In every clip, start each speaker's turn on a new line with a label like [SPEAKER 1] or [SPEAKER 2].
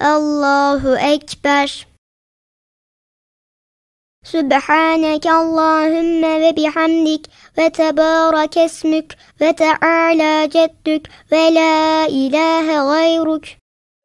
[SPEAKER 1] Allahu Ekber. Sübhaneke Allahümme ve bihamdik ve tebarek esmük ve teala ceddük ve la ilahe gayruk.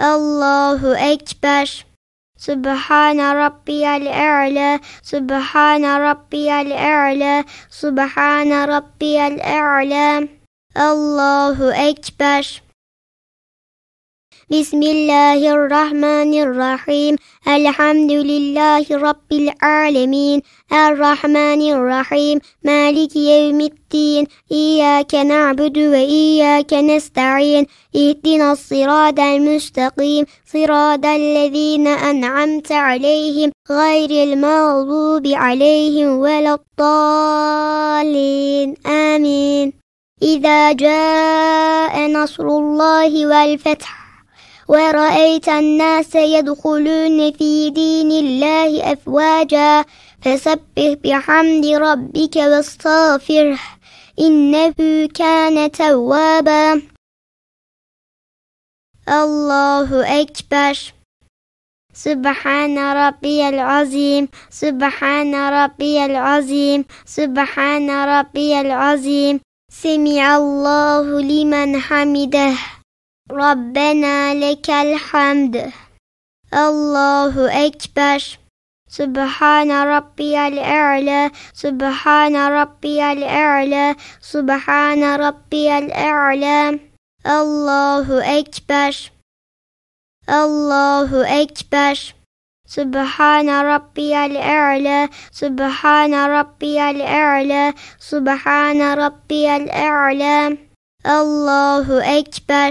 [SPEAKER 1] الله أكبر سبحان ربي الأعلى سبحان ربي الأعلى سبحان ربي الأعلى الله أكبر بسم الله الرحمن الرحيم الحمد لله رب العالمين الرحمن الرحيم مالك يوم الدين إياك نعبد وإياك نستعين اهدنا الصراط المستقيم صراط الذين أنعمت عليهم غير المغضوب عليهم ولا الضالين آمين إذا جاء نصر الله والفتح ورأيت الناس يدخلون في دين الله أفواجا فسبح بحمد ربك واستغفره إنه كان توابا الله أكبر سبحان ربي العظيم سبحان ربي العظيم سبحان ربي العظيم سمع الله لمن حمده ربنا لك الحمد الله أكبر سبحان ربي الأعلى سبحان ربي الأعلى سبحان ربي الأعلى الله أكبر الله أكبر سبحان ربي الأعلى سبحان ربي الأعلى سبحان ربي الأعلى الله أكبر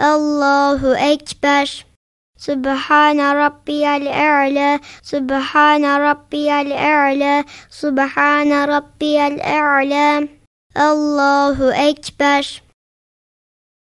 [SPEAKER 1] الله أكبر سبحان ربي الأعلى سبحان ربي الأعلى سبحان ربي الأعلى الله أكبر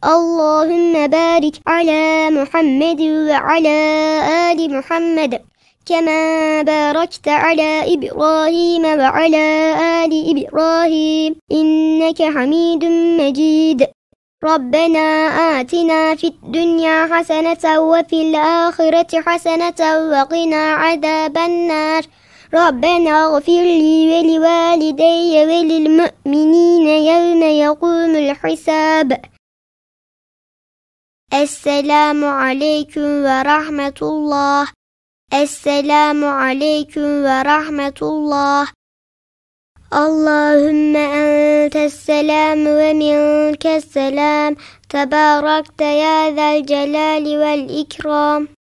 [SPEAKER 1] اللهم بارك على محمد وعلى آل محمد كما باركت على إبراهيم وعلى آل إبراهيم إنك حميد مجيد ربنا آتنا في الدنيا حسنة وفي الآخرة حسنة وقنا عذاب النار ربنا اغفر لي ولوالدي وللمؤمنين يوم يقوم الحساب السلام عليكم ورحمة الله السلام عليكم ورحمة الله اللهم أنت السلام ومنك السلام تباركت يا ذا الجلال والإكرام